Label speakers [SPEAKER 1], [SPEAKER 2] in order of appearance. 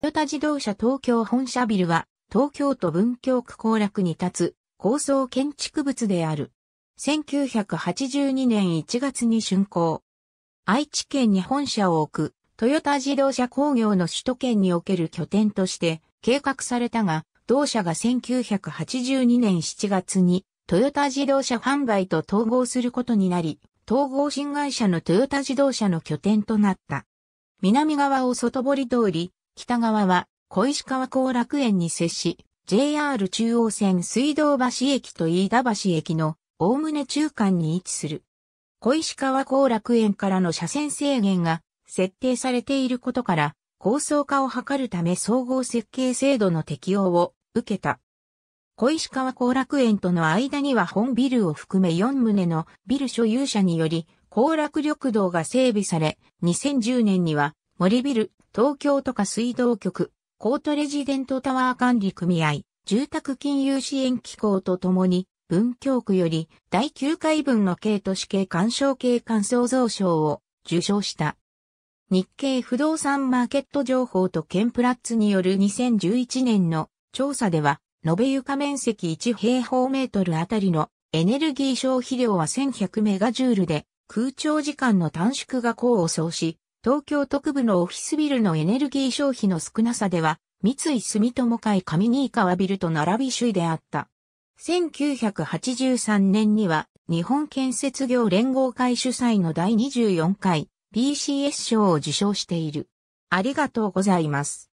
[SPEAKER 1] トヨタ自動車東京本社ビルは、東京都文京区後楽に立つ、高層建築物である。1982年1月に竣工。愛知県に本社を置く、トヨタ自動車工業の首都圏における拠点として計画されたが、同社が1982年7月にトヨタ自動車販売と統合することになり、統合新会社のトヨタ自動車の拠点となった。南側を外堀通り、北側は小石川後楽園に接し、JR 中央線水道橋駅と飯田橋駅のおおむね中間に位置する。小石川後楽園からの車線制限が設定されていることから、高層化を図るため総合設計制度の適用を受けた。小石川後楽園との間には本ビルを含め4棟のビル所有者により、後楽緑道が整備され、2010年には森ビル、東京都下水道局、コートレジデントタワー管理組合、住宅金融支援機構とともに、文京区より第9回分の軽都市系干渉系鑑賞増賞を受賞した。日経不動産マーケット情報とケンプラッツによる2011年の調査では、延べ床面積1平方メートルあたりのエネルギー消費量は1100メガジュールで、空調時間の短縮が功を奏し、東京特部のオフィスビルのエネルギー消費の少なさでは、三井住友会上新川ビルと並び首位であった。1983年には、日本建設業連合会主催の第24回 PCS 賞を受賞している。ありがとうございます。